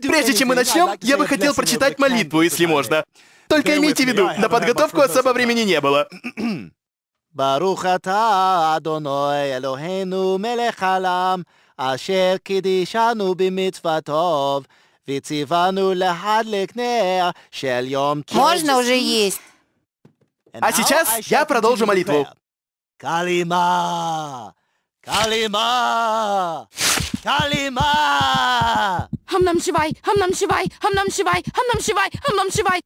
Прежде чем мы начнем, я бы хотел прочитать молитву, если можно. Только имейте в виду, на подготовку особо времени не было. Можно уже есть. А сейчас я продолжу молитву. Калима! Калима! Калима! 함남 시바이 함남 시바이 함남 시바이 함남 시바이 함남 시바이